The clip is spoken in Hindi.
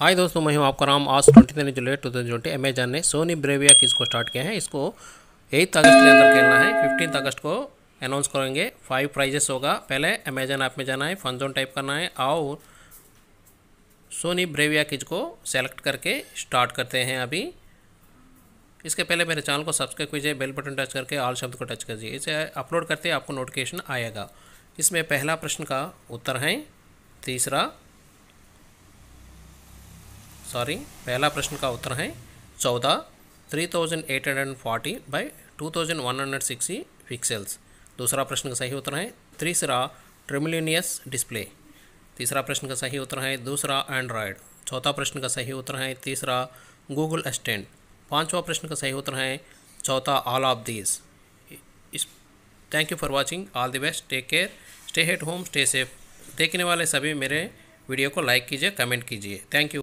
हाय दोस्तों मैं हूं आपका राम आज twenty July two thousand twenty Amazon ने सोनी ब्रेविया किस को स्टार्ट किया है इसको एट्थ अगस्त के अंदर खेलना है फिफ्टींथ अगस्त को अनाउंस करेंगे फाइव प्राइजेस होगा पहले अमेजन ऐप में जाना है फन जोन टाइप करना है और सोनी ब्रेविया किज को सेलेक्ट करके स्टार्ट करते हैं अभी इसके पहले मेरे चैनल को सब्सक्राइब कीजिए बेल बटन टच करके ऑल शब्द को टच कीजिए इसे अपलोड करते आपको नोटिफिकेशन आएगा इसमें पहला प्रश्न का उत्तर है तीसरा सॉरी पहला प्रश्न का उत्तर है चौदह three thousand eight hundred and forty by two thousand one hundred sixty pixels दूसरा प्रश्न का सही उत्तर है तीसरा ट्रिमिलिनियस डिस्प्ले तीसरा प्रश्न का सही उत्तर है दूसरा एंड्रॉयड चौथा प्रश्न का सही उत्तर है तीसरा गूगल असिस्टेंट पाँचवा प्रश्न का सही उत्तर है चौथा ऑल ऑफ दीज इस thank you for watching all the best take care stay at home stay safe देखने वाले सभी मेरे वीडियो को लाइक कीजिए कमेंट कीजिए थैंक यू